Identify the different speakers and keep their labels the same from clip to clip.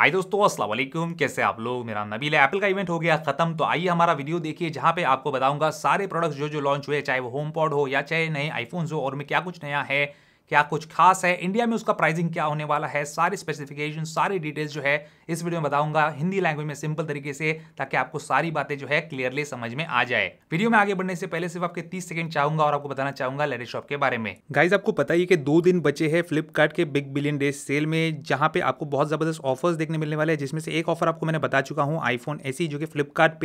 Speaker 1: हाय दोस्तों अस्सलाम वालेकुम कैसे आप लोग मेरा नबील है एप्पल का इवेंट हो गया खत्म तो आइए हमारा वीडियो देखिए जहां पे आपको बताऊंगा सारे प्रोडक्ट्स जो जो लॉन्च हुए चाहे वो होम पॉड हो या चाहे नए आईफोन्स हो और में क्या कुछ नया है क्या कुछ खास है इंडिया में उसका प्राइसिंग क्या होने वाला है सारी स्पेसिफिकेशन सारी डिटेल्स जो है इस वीडियो में बताऊंगा हिंदी लैंग्वेज में सिंपल तरीके से ताकि आपको सारी बातें जो है क्लियरली समझ में आ जाए वीडियो में आगे बढ़ने से पहले सिर्फ आपके तीस सेकंड चाहूंगा और आपको बताना चाहूंगा लेडी शॉप के बारे में गाइज आपको पता ही कि दो दिन बचे हैं फ्लिपकार्ट के बिग बिलियन डे सेल में जहां पे आपको बहुत जबरदस्त ऑफर्स देखने मिलने वाले हैं जिसमें से एक ऑफर आपको मैंने बता चुका हूँ आईफोन ऐसी जो कि फ्लिपकार्ट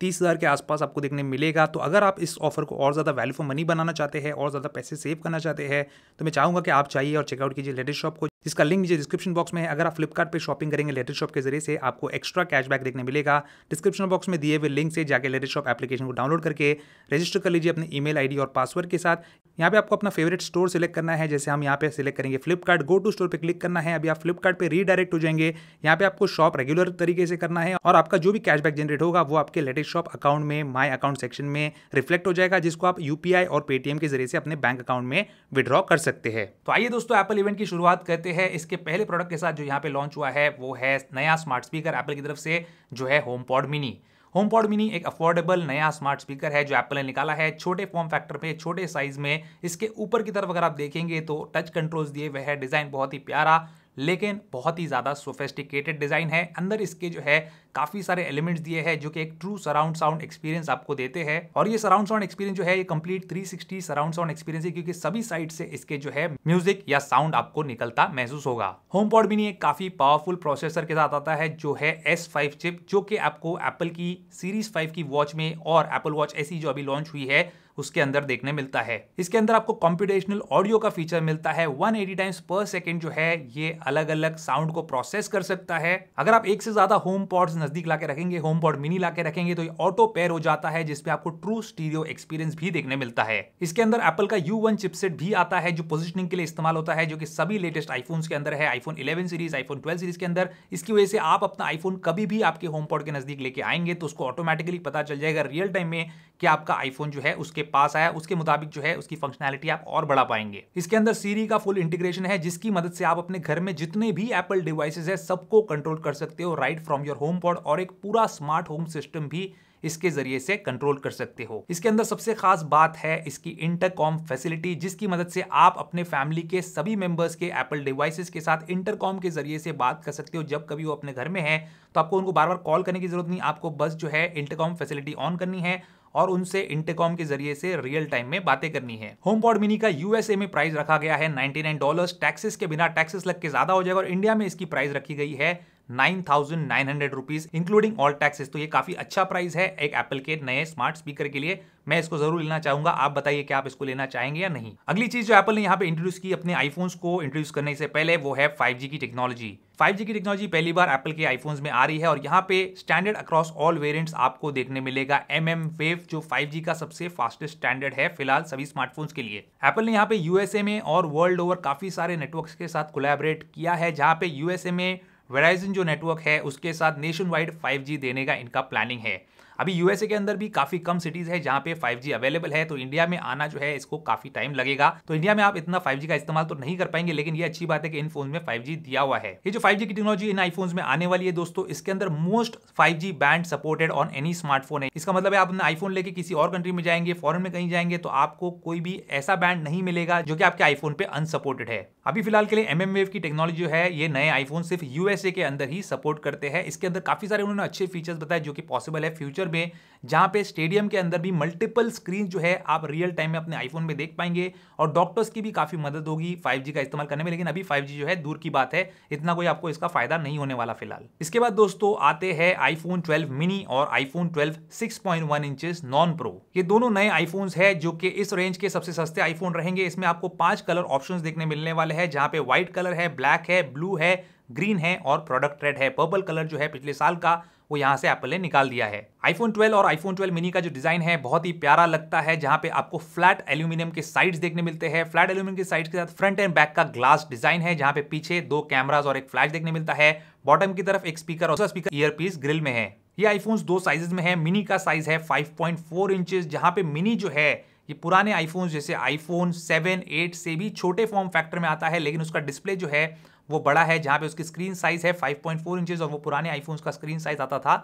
Speaker 1: तीस हज़ार के आसपास आपको देखने मिलेगा तो अगर आप इस ऑफर को और ज़्यादा वैल्यू फॉर मनी बनाना चाहते हैं और ज़्यादा पैसे सेव करना चाहते हैं तो मैं चाहूँगा कि आप चाहिए और चेकआउट कीजिए लेडीज शॉप को जिसका लिंक मुझे डिस्क्रिप्शन बॉक्स में है अगर आप फ्लिपकार्ट शॉपिंग करेंगे लेटेस्ट शॉप के जरिए से आपको एक्स्ट्रा कैशबैक देखने मिलेगा डिस्क्रिप्शन बॉक्स में दिए हुए लिंक से जाकर लेटेस्ट शॉप एप्लीकेशन को डाउनलोड करके रजिस्टर कर लीजिए अपने ईमेल आईडी और पासवर्ड के साथ यहाँ पे आपको अपना फेवरेट स्टोर सेलेक्ट करना है जैसे हम यहाँ पे सिलेक्ट करेंगे फ्लिपकार्ट गो टू स्टोर पे क्लिक करना है अभी आप फ्लिपकार्ट पे रीडायरेक्ट हो जाएंगे यहाँ पे आपको शॉप रेगुलर तरीके से करना है और आपका जो भी कैशबैक जनरेट होगा वो आपके लेटेस्ट शॉप अकाउंट में माई अकाउंट सेक्शन में रिफ्लेक्ट हो जाएगा जिसको आप यूपीआई और पेटीएम के जरिए से अपने बैंक अकाउंट में विड्रॉ कर सकते हैं तो आइए दोस्तों एप्पल इवेंट की शुरुआत करते हैं है इसके पहले प्रोडक्ट के साथ जो यहाँ पे लॉन्च हुआ है वो है नया स्मार्ट स्पीकर एप्पल की तरफ से जो है HomePod mini HomePod mini एक अफोर्डेबल नया स्मार्ट स्पीकर है जो एप्पल ने निकाला है छोटे फॉर्म फैक्टर पे छोटे साइज में इसके ऊपर की तरफ अगर आप देखेंगे तो टच कंट्रोल्स दिए हुए है डिज़ाइन बहुत ही प्यारा लेकिन बहुत ही ज़्यादा सोफेस्टिकेटेड डिज़ाइन है अंदर इसके जो है काफ़ी सारे एलिमेंट्स दिए हैं जो कि एक ट्रू सराउंड साउंड एक्सपीरियंस आपको देते हैं और ये सराउंड साउंड एक्सपीरियंस जो है ये कंप्लीट 360 सराउंड साउंड एक्सपीरियंस है क्योंकि सभी साइड से इसके जो है म्यूजिक या साउंड आपको निकलता महसूस होगा होम पॉड मिनी एक काफ़ी पावरफुल प्रोसेसर के साथ आता है जो है एस चिप जो कि आपको एप्पल की सीरीज फाइव की वॉच में और एप्पल वॉच ऐसी जो अभी लॉन्च हुई है उसके अंदर देखने मिलता है इसके अंदर आपको कॉम्पिटेशनल ऑडियो का फीचर मिलता है 180 टाइम्स पर सेकेंड जो है ये अलग अलग साउंड को प्रोसेस कर सकता है अगर आप एक से ज्यादा होम पॉड नजदीक ला रखेंगे होम पॉड मिनी ला रखेंगे तो ये ऑटो पेयर हो जाता है जिसपे आपको ट्रू स्टीरियो एक्सपीरियंस भी देखने मिलता है इसके अंदर एप्पल का यू चिपसेट भी आता है जो पोजिशनिंग के लिए इस्तेमाल होता है जो कि सभी लेटेस्ट आईफोन के अंदर है iPhone eleven series iPhone twelve series के अंदर इसकी वजह से आप अपना आईफोन कभी भी आपके होम पॉड के नजदीक लेके आएंगे तो उसको ऑटोमेटिकली पता चल जाएगा रियल टाइम में कि आपका आईफोन जो है उसके पास आया उसके मुताबिक जो है उसकी फंक्शनैलिटी आप और बढ़ा पाएंगे इसके अंदर सीरी का फुल इंटीग्रेशन है जिसकी मदद से आप अपने घर में जितने भी एप्पल डिवाइसेज है सबको कंट्रोल कर सकते हो right from your HomePod और एक पूरा स्मार्ट होम सिस्टम भी इसके जरिए से कंट्रोल कर सकते हो इसके अंदर सबसे खास बात है इसकी इंटरकॉम फैसिलिटी जिसकी मदद से आप अपने फैमिली के सभी मेंबर्स के एप्पल डिवाइसेस के साथ इंटरकॉम के जरिए से बात कर सकते हो जब कभी वो अपने घर में है तो आपको उनको बार बार कॉल करने की जरूरत नहीं आपको बस जो है इंटरकॉम फैसिलिटी ऑन करनी है और उनसे इंटेकॉम के जरिए से रियल टाइम में बातें करनी है होम पॉड मिनी का यूएसए में प्राइस रखा गया है नाइन डॉलर टैक्सेस के बिना टैक्सेस लग के ज्यादा हो जाएगा और इंडिया में इसकी प्राइस रखी गई है nine thousand nine hundred including all taxes तो ये काफी अच्छा प्राइस है एक एप्पल के नए स्मार्ट स्पीकर के लिए मैं इसको जरूर लेना चाहूंगा आप बताइए कि आप इसको लेना चाहेंगे या नहीं अगली चीज जो एप्पल ने यहाँ पे इंट्रोड्यूस की अपने आईफोन्स को इंट्रोड्यूस करने से पहले वो है फाइव की टेक्नोलॉजी फाइव की टेक्नोलॉजी पहली बार एप्पल के आईफोन्स में आ रही है और यहाँ पे स्टैंडर्ड अक्रॉस ऑल वेरियंट आपको देखने मिलेगा एम एम वेव जो फाइव का सबसे फास्टेस्ट स्टैंडर्ड है फिलहाल सभी स्मार्टफोन्स के लिए एप्पल ने यहाँ पे यूएसए में और वर्ल्ड ओवर काफी सारे नेटवर्क के साथ कोलेबरेट किया है जहाँ पे यूएसए में वेराइजन जो नेटवर्क है उसके साथ नेशन वाइड फाइव देने का इनका प्लानिंग है अभी यूएसए के अंदर भी काफी कम सिटीज है जहाँ पे 5G अवेलेबल है तो इंडिया में आना जो है इसको काफी टाइम लगेगा तो इंडिया में आप इतना 5G का इस्तेमाल तो नहीं कर पाएंगे लेकिन ये अच्छी बात है कि इन फोन में 5G दिया हुआ है ये जो 5G की टेक्नोलॉजी इन आईफोन में आने वाली है दोस्तों इसके अंदर most five band supported on any smartphone है इसका मतलब है आप आईफोन लेके किसी और कंट्री में जाएंगे फॉरन में कहीं जाएंगे तो आपको कोई भी ऐसा बैंड नहीं मिलेगा जो कि आपके आईफोन पे अनसपोर्टेड है अभी फिलहाल के लिए एम वेव की टेक्नोलॉजी है ये नए आईफोन सिर्फ यूएसए के अंदर ही सपोर्ट करते हैं इसके अंदर काफी सारे उन्होंने अच्छे फीचर्स बताए जो कि पॉसिबल है फ्यूचर फ्यूचर में जहां पे स्टेडियम के अंदर भी मल्टीपल स्क्रीन जो है आप रियल टाइम में अपने आईफोन में देख पाएंगे और डॉक्टर्स की भी काफ़ी मदद होगी 5G का इस्तेमाल करने में लेकिन अभी 5G जो है दूर की बात है इतना कोई आपको इसका फायदा नहीं होने वाला फिलहाल इसके बाद दोस्तों आते हैं आईफोन 12 मिनी और आईफोन 12 6.1 पॉइंट नॉन प्रो ये दोनों नए आईफोन है जो कि इस रेंज के सबसे सस्ते आईफोन रहेंगे इसमें आपको पांच कलर ऑप्शन देखने मिलने वाले हैं जहां पे व्हाइट कलर है ब्लैक है ब्लू है ग्रीन है और प्रोडक्ट रेड है पर्पल कलर जो है पिछले साल का वो यहाँ से एप्पल ने निकाल दिया है आईफोन 12 और आईफोन 12 मिनी का जो डिजाइन है बहुत ही प्यारा लगता है जहां पे आपको फ्लैट एल्यूमिनियम के साइड्स देखने मिलते हैं फ्लैट एल्यूमिनियम के साइड्स के साथ फ्रंट एंड बैक का ग्लास डिजाइन है जहां पे पीछे दो कैमराज और एक फ्लैश देखने मिलता है बॉटम की तरफ एक स्पीकर और स्पीकर ईयरपीस ग्रिल में है ये आईफोन्स दो साइजेस में है मिनी का साइज है 5.4 इंचेस जहां पे मिनी जो है ये पुराने आईफोन जैसे आईफोन 7, 8 से भी छोटे फॉर्म फैक्टर में आता है लेकिन उसका डिस्प्ले जो है वो बड़ा है जहाँ पे उसकी स्क्रीन साइज़ है 5.4 इंचेस और वो पुराने आईफोन्स का स्क्रीन साइज़ आता था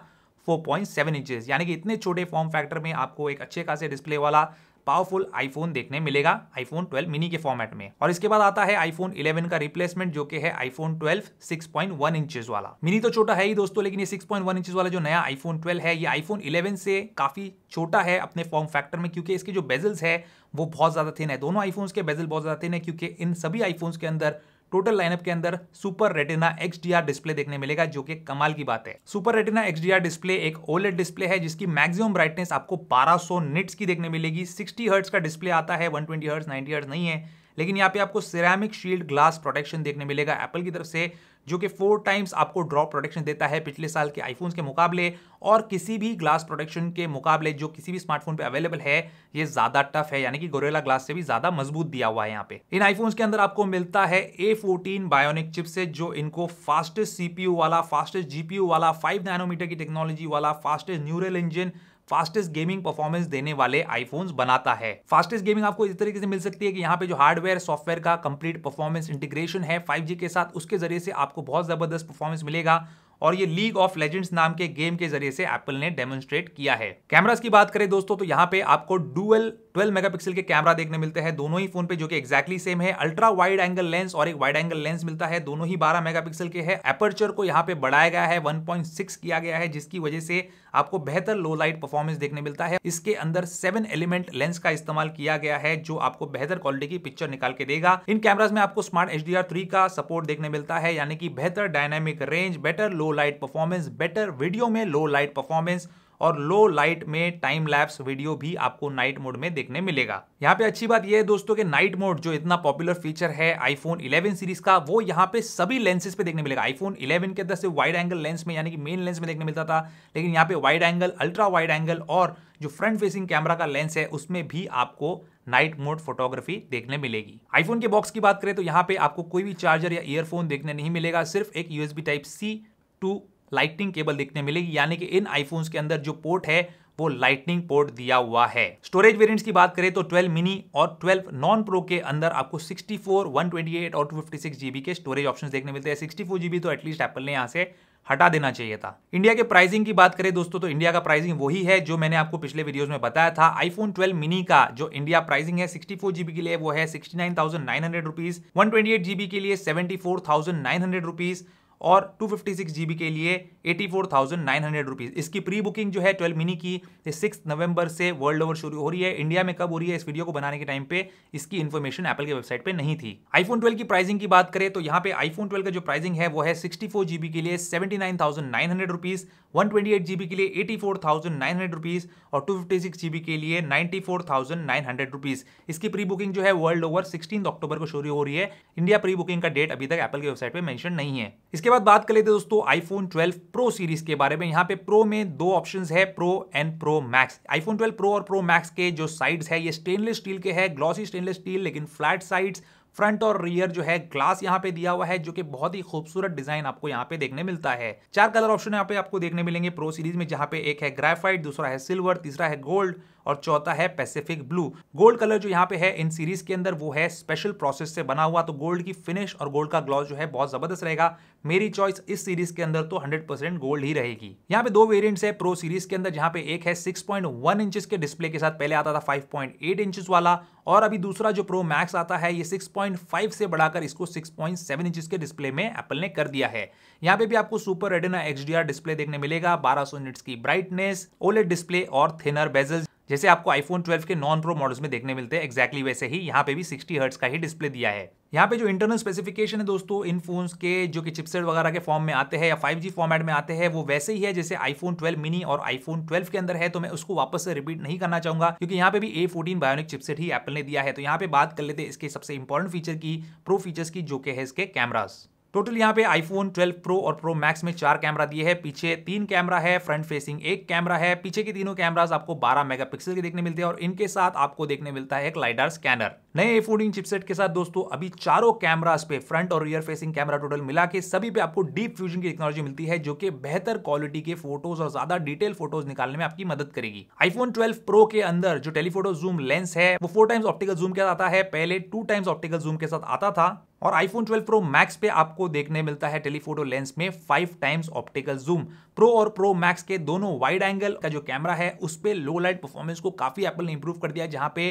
Speaker 1: 4.7 इंचेस यानी कि इतने छोटे फॉर्म फैक्टर में आपको एक अच्छे खासे डिस्प्ले वाला पावरफुल आईफोन देखने मिलेगा आईफोन 12 मिनी के फॉर्मेट में और इसके बाद आता है आईफोन 11 का रिप्लेसमेंट जो कि है आईफोन 12 6.1 इंचेस वाला मिनी तो छोटा है ही दोस्तों लेकिन ये 6.1 इंचेस वाला जो नया आईफोन 12 है ये आईफोन 11 से काफी छोटा है अपने फॉर्म फैक्टर में क्योंकि इसके जो बेजल्स है वो बहुत ज्यादा थिन है दोनों आईफोन्स के बेजल बहुत ज्यादा थिन है क्योंकि इन सभी आईफोन्स के अंदर टोटल लाइनअप के अंदर सुपर रेटिना एक्स डिस्प्ले देखने मिलेगा जो कि कमाल की बात है सुपर रेटिना एक्स डिस्प्ले एक ओलेट डिस्प्ले है जिसकी मैक्सिमम ब्राइटनेस आपको 1200 निट्स की देखने मिलेगी 60 हर्ट्स का डिस्प्ले आता है 120 ट्वेंटी हर्ट्स नाइन्टी हर्ट्स नहीं है लेकिन यहाँ पे आपको सिरामिक शील्ड ग्लास प्रोटेक्शन देखने मिलेगा एप्पल की तरफ से जो कि फोर टाइम्स आपको ड्रॉप प्रोटेक्शन देता है पिछले साल के आईफोन्स के मुकाबले और किसी भी ग्लास प्रोटेक्शन के मुकाबले जो किसी भी स्मार्टफोन पे अवेलेबल है ये ज़्यादा टफ है यानी कि गोरेला ग्लास से भी ज़्यादा मजबूत दिया हुआ है यहाँ पे इन आईफोन्स के अंदर आपको मिलता है ए फोर्टीन बायोनिक चिप से जो इनको फास्टेस्ट सीपीयू वाला फास्टेस्ट जीपीयू वाला फाइव नैनोमीटर की टेक्नोलॉजी वाला fastest neural engine fastest gaming performance देने वाले आईफोन्स बनाता है फास्टेस्ट गेमिंग आपको इस तरीके से मिल सकती है कि यहाँ पे जो हार्डवेयर सॉफ्टवेयर का कंप्लीट परफॉर्मेंस इंटीग्रेशन है फाइव के साथ उसके जरिए से आपको बहुत जबरदस्त परफॉर्मेंस मिलेगा और ये लीग ऑफ लेजेंड्स नाम के गेम के जरिए से एप्पल ने डेमोन्स्ट्रेट किया है कैमराज की बात करें दोस्तों तो यहाँ पे आपको डुअल 12 मेगापिक्सल के कैमरा देखने मिलते हैं दोनों ही फोन पे जो कि एक्जैक्टली सेम है अल्ट्रा वाइड एंगल लेंस और एक वाइड एंगल लेंस मिलता है दोनों ही 12 मेगापिक्सल के है एपर्चर को यहाँ पे बढ़ाया गया है 1.6 किया गया है जिसकी वजह से आपको बेहतर लो लाइट परफॉर्मेंस देखने मिलता है इसके अंदर सेवन एलिमेंट लेंस का इस्तेमाल किया गया है जो आपको बेहतर क्वालिटी की पिक्चर निकाल के देगा इन कैमराज में आपको स्मार्ट एच डी का सपोर्ट देखने मिलता है यानी कि बेहतर dynamic range better low light performance better video में लो लाइट परफॉर्मेंस और लो लाइट में टाइम लैप्स वीडियो भी आपको नाइट मोड में देखने मिलेगा यहाँ पे अच्छी बात यह है दोस्तों कि नाइट मोड जो इतना पॉपुलर फीचर है आईफोन 11 सीरीज का वो यहाँ पे सभी लेंसेज पे देखने मिलेगा आईफोन 11 के अंदर से वाइड एंगल लेंस में यानी कि मेन लेंस में देखने मिलता था लेकिन यहाँ पे wide angle ultra wide angle और जो फ्रंट फेसिंग कैमरा का लेंस है उसमें भी आपको नाइट मोड फोटोग्राफी देखने मिलेगी आईफोन के बॉक्स की बात करें तो यहाँ पे आपको कोई भी चार्जर या ईयरफोन देखने नहीं मिलेगा सिर्फ एक USB type C to lightning cable देखने मिलेगी यानी कि इन आईफोन्स के अंदर जो पोर्ट है वो लाइटनिंग पोर्ट दिया हुआ है स्टोरेज वेरिएंट्स की बात करें तो 12 मिनी और 12 नॉन प्रो के अंदर आपको 64, 128 और 256 जीबी के स्टोरेज ऑप्शंस देखने मिलते हैं 64 जीबी तो एटलीस्ट एप्पल ने यहाँ से हटा देना चाहिए था इंडिया के प्राइसिंग की बात करें दोस्तों तो इंडिया का प्राइसिंग वही है जो मैंने आपको पिछले वीडियोस में बताया था आईफोन 12 मिनी का जो इंडिया प्राइसिंग है 64 जीबी के लिए वो है 69,900 रुपीस 128 जीबी के लिए 74,900 रुपीस और two fifty six G B के लिए eighty four thousand nine hundred rupees इसकी प्री बुकिंग जो है ट्वेल्व मिनी की सिक्स नवंबर से वर्ल्ड ओवर शुरू हो रही है इंडिया में कब हो रही है इस वीडियो को बनाने के टाइम पे इसकी इन्फॉर्मेशन एप्पल की वेबसाइट पे नहीं थी आईफोन ट्वेल्व की प्राइसिंग की बात करें तो यहाँ पे आईफोन ट्वेल्व का जो प्राइसिंग है वो है सिक्सटी फोर जीबी के लिए seventy nine thousand nine hundred rupees one twenty eight GB के लिए एटी फोर नाइन हंड्रेड और टू फिफ्टी सिक्स जीबी के लिए ninety four thousand nine hundred rupees इसकी प्री बुकिंग जो है वर्ल्ड ओवर सिक्सटीन अक्टूबर को शुरू हो रही है इंडिया प्री बुकिंग का डेट अभी तक एप्पल की वेबसाइट पर मैंशन नहीं है इसके बाद बात कर लेते दोस्तों आईफोन 12 प्रो सीरीज के बारे में यहाँ पे प्रो में दो ऑप्शंस है pro and pro max iPhone 12 pro और प्रो मैक्स के जो साइड्स है ये स्टेनलेस स्टील के है ग्लॉसी स्टेनलेस स्टील लेकिन फ्लैट साइड्स फ्रंट और रियर जो है ग्लास यहाँ पे दिया हुआ है जो कि बहुत ही खूबसूरत डिजाइन आपको यहाँ पे देखने मिलता है चार कलर ऑप्शन यहाँ पे आपको देखने मिलेंगे प्रो सीरीज में जहाँ पे एक है ग्रेफाइट दूसरा है सिल्वर तीसरा है गोल्ड और चौथा है पैसिफिक ब्लू गोल्ड कलर जो यहाँ पे है इन सीरीज के अंदर वो है स्पेशल प्रोसेस से बना हुआ तो गोल्ड की फिनिश और गोल्ड का ग्लॉस जो है बहुत जबरदस्त रहेगा मेरी चॉइस इस सीरीज के अंदर तो हंड्रेड परसेंट गोल्ड ही रहेगी यहाँ पे दो वेरियंट्स है प्रो सीरीज के अंदर जहाँ पे एक है सिक्स पॉइंट वन के डिस्प्ले के साथ पहले आता था फाइव पॉइंट एट वाला और अभी दूसरा जो प्रो मैक्स आता है ये 6.5 से बढ़ाकर इसको 6.7 इंच के डिस्प्ले में एप्पल ने कर दिया है यहाँ पे भी आपको सुपर रेडिना एक्सडीआर डिस्प्ले देखने मिलेगा बारह सौ की ब्राइटनेस ओलेट डिस्प्ले और थिनर बेजल्स जैसे आपको आईफोन 12 के नॉन प्रो मॉडल्स में देखने मिलते हैं एक्जैक्टली वैसे ही यहाँ पे भी 60 हर्ट्स का ही डिस्प्ले दिया है यहाँ पे जो इंटरनल स्पेसिफिकेशन है दोस्तों इन फोन्स के जो कि चिपसेट वगैरह के फॉर्म में आते हैं या 5G फॉर्मेट में आते हैं वो वैसे ही है जैसे आईफोन 12 मिनी और आईफोन 12 के अंदर है तो मैं उसको वापस से रिपीट नहीं करना चाहूंगा क्योंकि यहाँ पे भी ए फोर्टीन बायोनिक चिपसेट ही एप्पल ने दिया है तो यहाँ पे बात कर लेते हैं इसके सबसे इंपॉर्टेंट फीचर की प्रो फीचर्स की जो के है इसके कैमराज टोटल यहाँ पे आईफोन 12 प्रो और प्रो मैक्स में चार कैमरा दिए हैं पीछे तीन कैमरा है फ्रंट फेसिंग एक कैमरा है पीछे के तीनों कैमरास आपको 12 मेगापिक्सल के देखने मिलते हैं और इनके साथ आपको देखने मिलता है एक लाइडर स्कैनर नए ए फोर्टीन चिपसेट के साथ दोस्तों अभी चारों कैमरास पे फ्रंट और रियर फेसिंग कैमरा टोटल मिला के सभी पे आपको डीप फ्यूजन की टेक्नोलॉजी मिलती है जो कि बेहतर क्वालिटी के फोटोज और ज्यादा डिटेल फोटोज निकालने में आपकी मदद करेगी आईफोन 12 प्रो के अंदर जो टेलीफोटो जूम लेंस है वो फोर टाइम्स ऑप्टिकल जूम के साथ आता है पहले टू टाइम्स ऑप्टिकल जूम के साथ आता था और iPhone 12 Pro Max पे आपको देखने मिलता है टेलीफोटो लेंस में five times optical zoom pro और प्रो मैक्स के दोनों वाइड एंगल का जो कैमरा है उस पर लो लाइट परफॉर्मेंस को काफी एप्पल ने इंप्रूव कर दिया जहां पे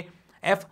Speaker 1: एफ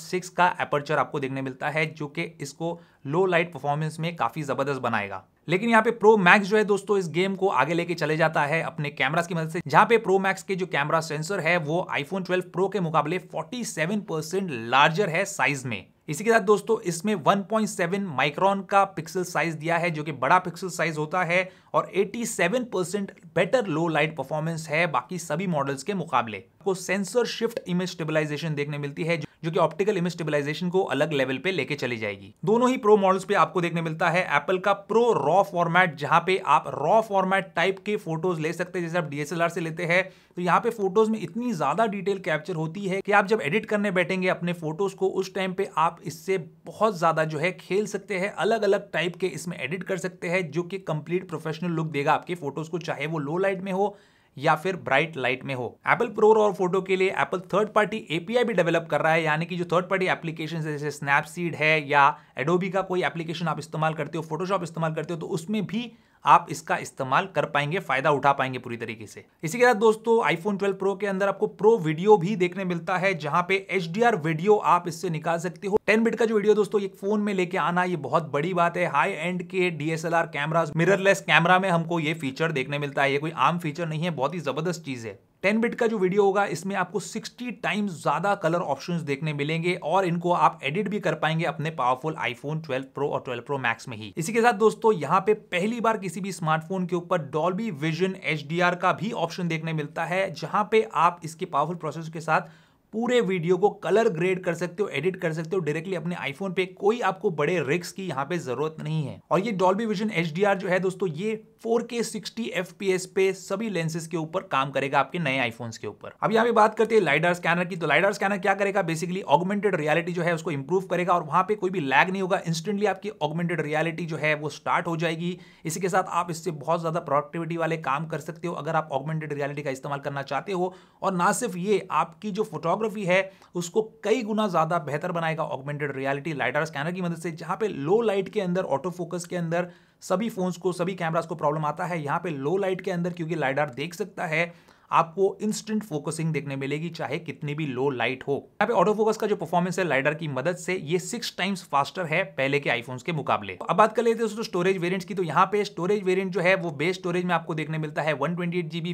Speaker 1: सिक्स का एपर्चर आपको देखने मिलता है जो कि इसको लो लाइट परफॉर्मेंस में काफी जबरदस्त बनाएगा लेकिन यहाँ पे प्रो मैक्स जो है दोस्तों इस गेम को आगे लेके चले जाता है अपने कैमरास की मदद से जहाँ पे प्रो मैक्स के जो कैमरा सेंसर है वो आईफोन 12 प्रो के मुकाबले 47 परसेंट लार्जर है साइज में इसी के साथ दोस्तों इसमें 1.7 माइक्रोन का पिक्सल साइज दिया है जो कि बड़ा पिक्सल साइज होता है और 87 percent better low light performance है बाकी सभी मॉडल्स के मुकाबले आपको सेंसर शिफ्ट इमेज स्टेबलाइजेशन देखने मिलती है जो कि ऑप्टिकल इमेज स्टेबलाइजेशन को अलग लेवल पे लेके चली जाएगी दोनों ही प्रो मॉडल्स पे आपको देखने मिलता है एप्पल का प्रो रॉ फॉर्मेट जहां पे आप रॉ फॉर्मेट टाइप के फोटोज ले सकते हैं जैसे आप डीएसएलआर से लेते हैं तो यहाँ पे फोटोज में इतनी ज्यादा डिटेल कैप्चर होती है कि आप जब एडिट करने बैठेंगे अपने फोटोज को उस टाइम पे आप इससे बहुत ज़्यादा जो है खेल सकते हैं अलग अलग टाइप के इसमें एडिट कर सकते हैं जो कि कंप्लीट प्रोफेशनल लुक देगा आपके फोटोज़ को चाहे वो लो लाइट में हो या फिर ब्राइट लाइट में हो एप्पल प्रो और फोटो के लिए एप्पल थर्ड पार्टी एपीआई भी डेवलप कर रहा है यानी कि जो थर्ड पार्टी एप्लीकेशन जैसे स्नैपसीड है या एडोबी का कोई एप्लीकेशन आप इस्तेमाल करते हो फोटोशॉप इस्तेमाल करते हो तो उसमें भी आप इसका इस्तेमाल कर पाएंगे फायदा उठा पाएंगे पूरी तरीके से इसी के साथ दोस्तों आईफोन 12 प्रो के अंदर आपको प्रो वीडियो भी देखने मिलता है जहां पे एच वीडियो आप इससे निकाल सकते हो 10 बिट का जो वीडियो दोस्तों एक फोन में लेके आना ये बहुत बड़ी बात है हाई एंड के डीएसएलआर कैमरा मिररलेस कैमरा में हमको ये फीचर देखने मिलता है ये कोई आम फीचर नहीं है बहुत ही जबरदस्त चीज है टेन बिट का जो वीडियो होगा इसमें आपको सिक्सटी टाइम्स ज़्यादा कलर ऑप्शन देखने मिलेंगे और इनको आप एडिट भी कर पाएंगे अपने पावरफुल आईफोन 12 प्रो और 12 प्रो मैक्स में ही इसी के साथ दोस्तों यहाँ पे पहली बार किसी भी स्मार्टफोन के ऊपर डॉल्बी विजन एच का भी ऑप्शन देखने मिलता है जहाँ पे आप इसके पावरफुल प्रोसेस के साथ पूरे वीडियो को कलर ग्रेड कर सकते हो एडिट कर सकते हो डायरेक्टली अपने आईफोन पे कोई आपको बड़े रिक्स की यहाँ पे जरूरत नहीं है और ये डॉल्बी विजन एच जो है दोस्तों ये फोर के सिक्सटी एफ पी एस पे सभी लेंसेज के ऊपर काम करेगा आपके नए आईफोन्स के ऊपर अब यहाँ पे बात करते हैं लाइडर स्कैनर की तो लाइडर स्कैनर क्या करेगा बेसिकली ऑगमेंटेड रियलिटी जो है उसको इंप्रूव करेगा और वहां पे कोई भी लैग नहीं होगा इंस्टेंटली आपकी ऑगमेंटेड रियलिटी जो है वो स्टार्ट हो जाएगी इसी के साथ आप इससे बहुत ज्यादा प्रोडक्टिविटी वाले काम कर सकते हो अगर आप ऑगमेंटेड रियालिटी का इस्तेमाल करना चाहते हो और ना सिर्फ ये आपकी जो फोटोग्राफी है उसको कई गुना ज्यादा बेहतर बनाएगा ऑगमेंटेड रियालिटी लाइडर स्कैनर की मदद से जहां पे लो लाइट के अंदर ऑटो फोकस के अंदर सभी फ़ोन्स को सभी कैमरास को प्रॉब्लम आता है यहाँ पे लो लाइट के अंदर क्योंकि लाइडार देख सकता है आपको इंस्टेंट फोकसिंग देखने मिलेगी चाहे कितनी भी लो लाइट हो यहाँ पे ऑटो फोकस का जो परफॉर्मेंस है लाइडर की मदद से ये सिक्स टाइम्स फास्टर है पहले के आईफोन्स के मुकाबले अब बात कर लेते हैं दोस्तों स्टोरेज वेरिएंट्स की तो यहाँ पे स्टोरेज वेरिएंट जो है वो बेस स्टोरेज में आपको देखने मिलता है वन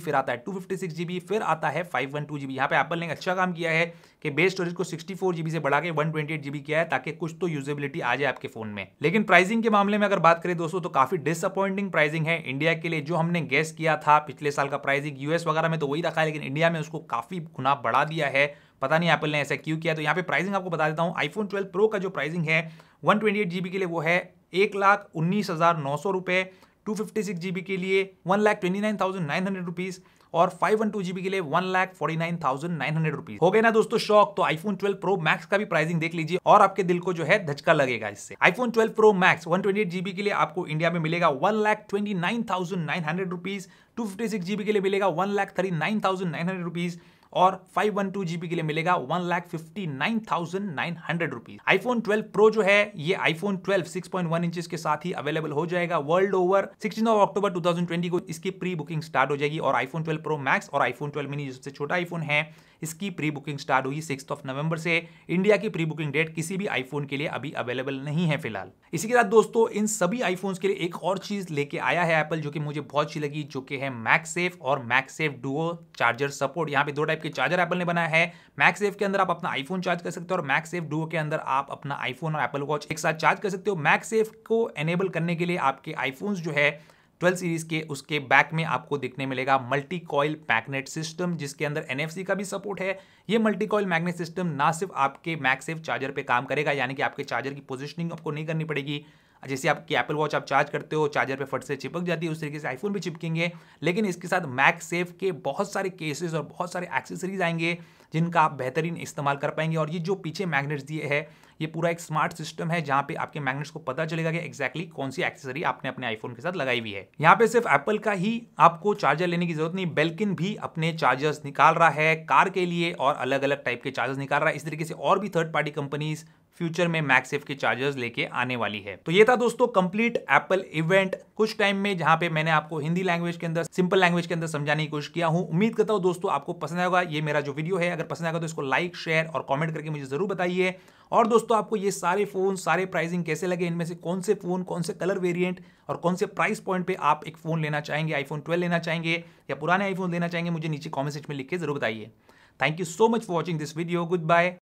Speaker 1: फिर आता है टू फिर आता है फाइव वन टू जीबी यहाँ पे एप्पल ने अच्छा काम किया है कि बेस स्टोरेज को सिक्सटी फोर से बढ़ा के वन किया है ताकि कुछ तो यूजेबिलिटी आ जाए आपके फोन में लेकिन प्राइसिंग के मामले में अगर बात करें दोस्तों तो काफी डिसअपॉइंटिंग प्राइसिंग है इंडिया के लिए जो हमने गेस किया था पिछले साल का प्राइसिंग यूएस वगैरह में तो वही रखा है लेकिन इंडिया में उसको काफी गुना बढ़ा दिया है पता नहीं एप्पल ने ऐसा क्यों किया तो यहाँ पे प्राइसिंग आपको बता देता हूँ आईफोन 12 प्रो का जो प्राइसिंग है वन जीबी के लिए वो है एक लाख उन्नीस हज़ार नौ सौ रुपए टू फिफ्टी सिक्स जीबी के लिए one lakh twenty nine thousand nine hundred rupees और फाइव वन टू जीबी के लिए one lakh forty nine thousand nine hundred rupees हो गए ना दोस्तों शौक तो आईफोन ट्वेल्व प्रो मैक्स का भी प्राइसिंग देख लीजिए और आपके दिल को जो है धचका लगेगा इससे iPhone twelve pro max one twenty eight GB के लिए आपको इंडिया में मिलेगा one lakh twenty nine thousand nine hundred rupees two fifty six GB के लिए मिलेगा one lakh thirty nine thousand nine hundred rupees और फाइव वन टू जीबी के लिए मिलेगा one lakh fifty nine thousand nine hundred rupees iPhone twelve pro जो है ये iPhone twelve six point one inch के साथ ही अवेलेबल हो जाएगा world over sixteen of October two thousand twenty को इसकी प्री बुकिंग स्टार्ट हो जाएगी और आईफोन ट्वेल्व प्रो मैक्स और आईफोन ट्वेल्व मिनी सबसे छोटा आईफोन है इसकी प्री बुकिंग स्टार्ट हुई सिक्स ऑफ नवंबर से इंडिया की प्री बुकिंग डेट किसी भी आईफोन के लिए अभी अवेलेबल नहीं है फिलहाल इसी के साथ दोस्तों इन सभी आईफोन के लिए एक और चीज लेके आया है एप्पल जो कि मुझे बहुत अच्छी लगी जो कि है मैक्सेफ और मैक्सेफ डुओ चार्जर सपोर्ट यहाँ पे दो टाइप के चार्जर एप्पल ने बनाया है मैक्सेफ के अंदर आप अपना आईफोन चार्ज कर सकते हो और मैक्सेफ डुओ के अंदर आप अपना आईफोन और एप्पल वॉच एक साथ चार्ज कर सकते हो मैक्सेफ को एनेबल करने के लिए आपके आईफोन जो है ट्वेल्व सीरीज के उसके बैक में आपको देखने मिलेगा मल्टी कॉयल मैगनेट सिस्टम जिसके अंदर एन का भी सपोर्ट है ये मल्टी कॉयल मैग्नेट सिस्टम ना सिर्फ आपके मैक्सेव चार्जर पे काम करेगा यानी कि आपके चार्जर की पोजिशनिंग आपको नहीं करनी पड़ेगी जैसे आपकी एप्पल वॉच आप चार्ज करते हो चार्जर पे फट से चिपक जाती है उस तरीके से आईफोन भी चिपकेंगे लेकिन इसके साथ मैक सेफ के बहुत सारे केसेस और बहुत सारे एक्सेसरीज आएंगे जिनका आप बेहतरीन इस्तेमाल कर पाएंगे और ये जो पीछे मैग्नेट्स दिए हैं ये पूरा एक स्मार्ट सिस्टम है जहाँ पे आपके मैग्नेट्स को पता चलेगा कि एक्जैक्टली exactly कौन सी एक्सेसरी आपने अपने आईफोन के साथ लगाई हुई है यहाँ पे सिर्फ एप्पल का ही आपको चार्जर लेने की जरूरत नहीं बेल्किन भी अपने चार्जर्स निकाल रहा है कार के लिए और अलग अलग टाइप के चार्जर्स निकाल रहा है इस तरीके से और भी थर्ड पार्टी कंपनीज फ्यूचर में मैक्सेफ के चार्जर्स लेके आने वाली है तो ये था दोस्तों कंप्लीट एप्पल इवेंट कुछ टाइम में जहां पे मैंने आपको हिंदी लैंग्वेज के अंदर सिंपल लैंग्वेज के अंदर समझाने की कोशिश किया हूं उम्मीद करता हूं दोस्तों आपको पसंद आएगा ये मेरा जो वीडियो है अगर पसंद आएगा तो इसको लाइक शेयर और कॉमेंट करके मुझे जरूर बताइए और दोस्तों आपको ये सारे फोन सारे प्राइसिंग कैसे लगे इनमें से कौन से फोन कौन से कलर वेरिएंट और कौन से प्राइस पॉइंट पे आप एक फोन लेना चाहेंगे आईफोन 12 लेना चाहेंगे या पुराने आईफोन लेना चाहेंगे मुझे नीचे कॉमेंट सेक्शन में लिख के जरूर बताइए thank you so much for watching this video good bye